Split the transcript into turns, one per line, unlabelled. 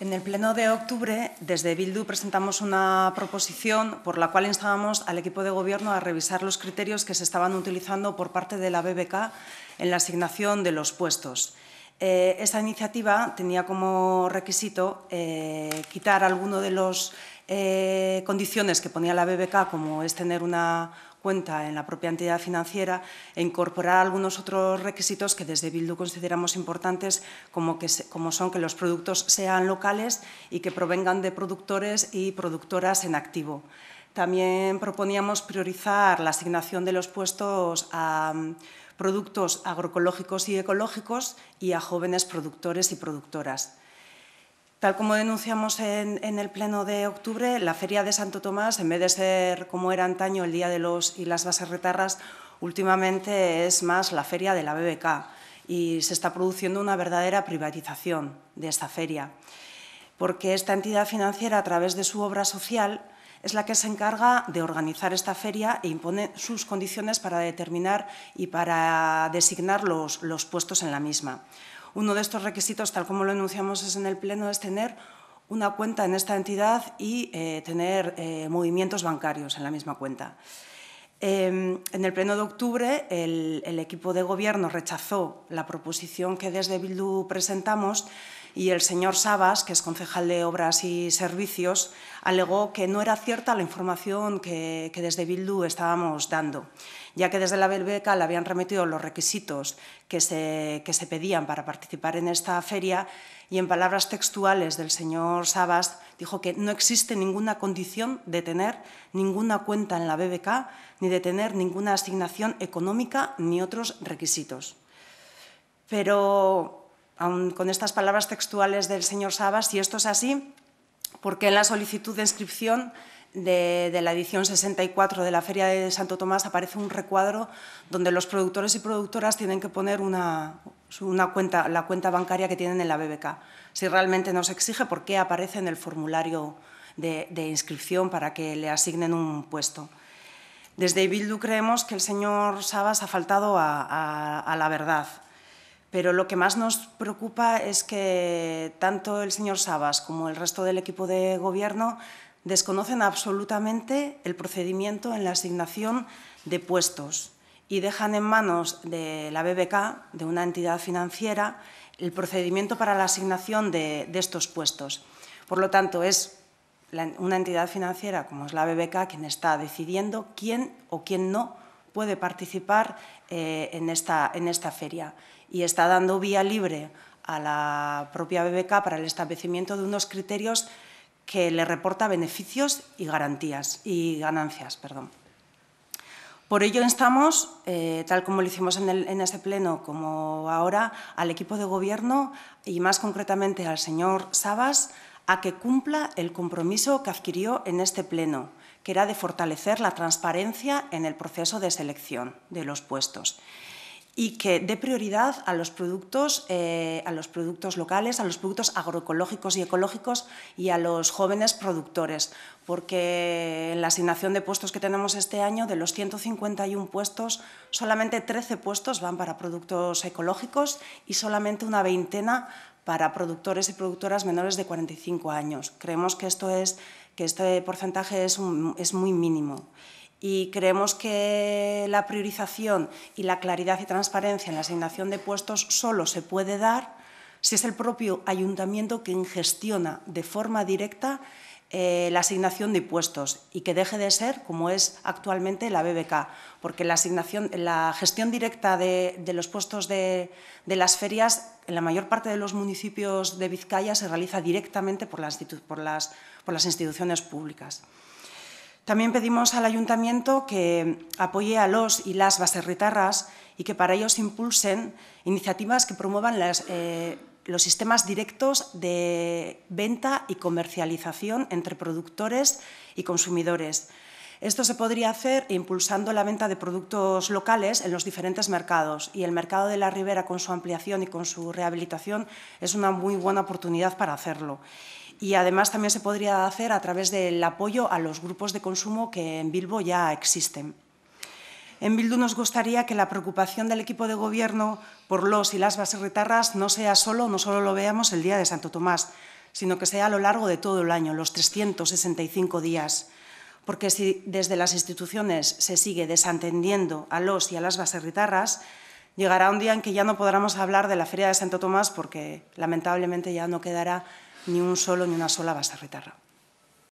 En el Pleno de octubre, desde Bildu presentamos una proposición por la cual instábamos al equipo de Gobierno a revisar los criterios que se estaban utilizando por parte de la BBK en la asignación de los puestos. Eh, esa iniciativa tenía como requisito eh, quitar alguno de los eh, condiciones que ponía la BBK, como es tener una cuenta en la propia entidad financiera, e incorporar algunos otros requisitos que desde Bildu consideramos importantes, como, como son que los productos sean locales y que provengan de productores y productoras en activo. También proponíamos priorizar la asignación de los puestos a mm, productos agroecológicos y ecológicos y a jóvenes productores y productoras. Tal como denunciamos en, el Pleno de octubre, la Feria de Santo Tomás, en vez de ser como era antaño el Día de los y las bases retarras últimamente es más la Feria de la BBK y se está produciendo una verdadera privatización de esta feria, porque esta entidad financiera, a través de su obra social, es la que se encarga de organizar esta feria e impone sus condiciones para determinar y para designar los puestos en la misma. Uno de estos requisitos, tal como lo enunciamos es en el Pleno, es tener una cuenta en esta entidad y eh, tener eh, movimientos bancarios en la misma cuenta. Em, en el Pleno de octubre, el, el equipo de gobierno rechazó la proposición que desde Bildu presentamos y el señor Sabas, que es concejal de Obras y Servicios, alegó que no era cierta la información que, desde Bildu estábamos dando, ya que desde la BBK le habían remitido los requisitos que se, que se pedían para participar en esta feria y en palabras textuales del señor Sabas dijo que no existe ninguna condición de tener ninguna cuenta en la BBK ni de tener ninguna asignación económica ni otros requisitos. Pero con estas palabras textuales del señor Sabas, si esto es así, ¿por qué en la solicitud de inscripción de, la edición 64 de la Feria de Santo Tomás aparece un recuadro donde los productores y productoras tienen que poner una, cuenta, la cuenta bancaria que tienen en la BBK. Si realmente nos exige, ¿por qué aparece en el formulario de, inscripción para que le asignen un puesto? Desde Bildu creemos que el señor Sabas ha faltado a la verdad, pero lo que más nos preocupa es que tanto el señor Sabas como el resto del equipo de gobierno desconocen absolutamente el procedimiento en la asignación de puestos y dejan en manos de la BBK, de una entidad financiera, el procedimiento para la asignación de, estos puestos. Por lo tanto, es una entidad financiera como es la BBK quien está decidiendo quién o quién no puede participar eh, en, esta, en esta feria y está dando vía libre a la propia BBK para el establecimiento de unos criterios que le reporta beneficios y garantías y ganancias. Perdón. Por ello instamos, eh, tal como lo hicimos en, en, ese pleno como ahora, al equipo de gobierno y más concretamente al señor Sabas a que cumpla el compromiso que adquirió en este Pleno, que era de fortalecer la transparencia en el proceso de selección de los puestos y que dé prioridad a los productos, eh, a los productos locales, a los productos agroecológicos y ecológicos y a los jóvenes productores, porque en la asignación de puestos que tenemos este año, de los 151 puestos, solamente 13 puestos van para productos ecológicos y solamente una veintena para productores y productoras menores de 45 años. Creemos que, esto es, que este porcentaje es, es muy mínimo y creemos que la priorización y la claridad y transparencia en la asignación de puestos solo se puede dar si es el propio ayuntamiento que gestiona de forma directa eh, la asignación de puestos y que deje de ser como es actualmente la BBK, porque la, asignación, la gestión directa de, los puestos de, las ferias en la mayor parte de los municipios de Vizcaya se realiza directamente por las instituciones públicas. También pedimos al ayuntamiento que apoye a los y las baserritarras y que para ellos impulsen iniciativas que promuevan eh, los sistemas directos de venta y comercialización entre productores y consumidores. Esto se podría hacer impulsando la venta de productos locales en los diferentes mercados y el mercado de la Ribera con su ampliación y con su rehabilitación es una muy buena oportunidad para hacerlo y además también se podría hacer a través del apoyo a los grupos de consumo que en Bilbo ya existen. En Bildu nos gustaría que la preocupación del equipo de gobierno por los y las baserritarras no sea solo, no solo lo veamos el día de Santo Tomás, sino que sea a lo largo de todo el año, los 365 días. Porque si desde las instituciones se sigue desatendiendo a los y a las baserritarras, llegará un día en que ya no podremos hablar de la Feria de Santo Tomás porque lamentablemente ya no quedará ni un solo ni una sola a retarra.